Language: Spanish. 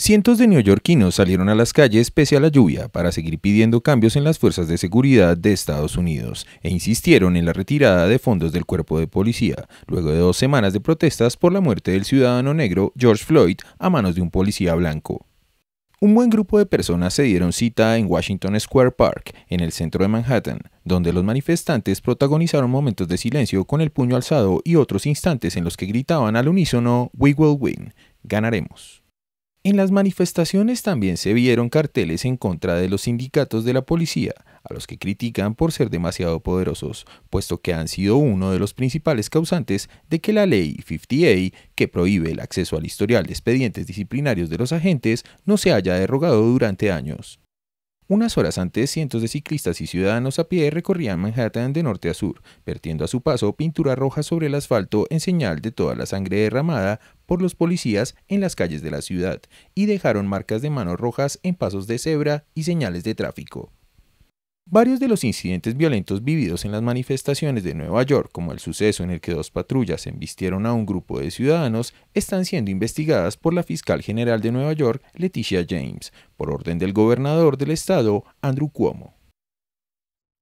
Cientos de neoyorquinos salieron a las calles pese a la lluvia para seguir pidiendo cambios en las fuerzas de seguridad de Estados Unidos e insistieron en la retirada de fondos del cuerpo de policía, luego de dos semanas de protestas por la muerte del ciudadano negro George Floyd a manos de un policía blanco. Un buen grupo de personas se dieron cita en Washington Square Park, en el centro de Manhattan, donde los manifestantes protagonizaron momentos de silencio con el puño alzado y otros instantes en los que gritaban al unísono We will win, ganaremos. En las manifestaciones también se vieron carteles en contra de los sindicatos de la policía, a los que critican por ser demasiado poderosos, puesto que han sido uno de los principales causantes de que la ley 50A, que prohíbe el acceso al historial de expedientes disciplinarios de los agentes, no se haya derogado durante años. Unas horas antes, cientos de ciclistas y ciudadanos a pie recorrían Manhattan de norte a sur, vertiendo a su paso pintura roja sobre el asfalto en señal de toda la sangre derramada por los policías en las calles de la ciudad y dejaron marcas de manos rojas en pasos de cebra y señales de tráfico. Varios de los incidentes violentos vividos en las manifestaciones de Nueva York, como el suceso en el que dos patrullas embistieron a un grupo de ciudadanos, están siendo investigadas por la fiscal general de Nueva York, Leticia James, por orden del gobernador del estado, Andrew Cuomo.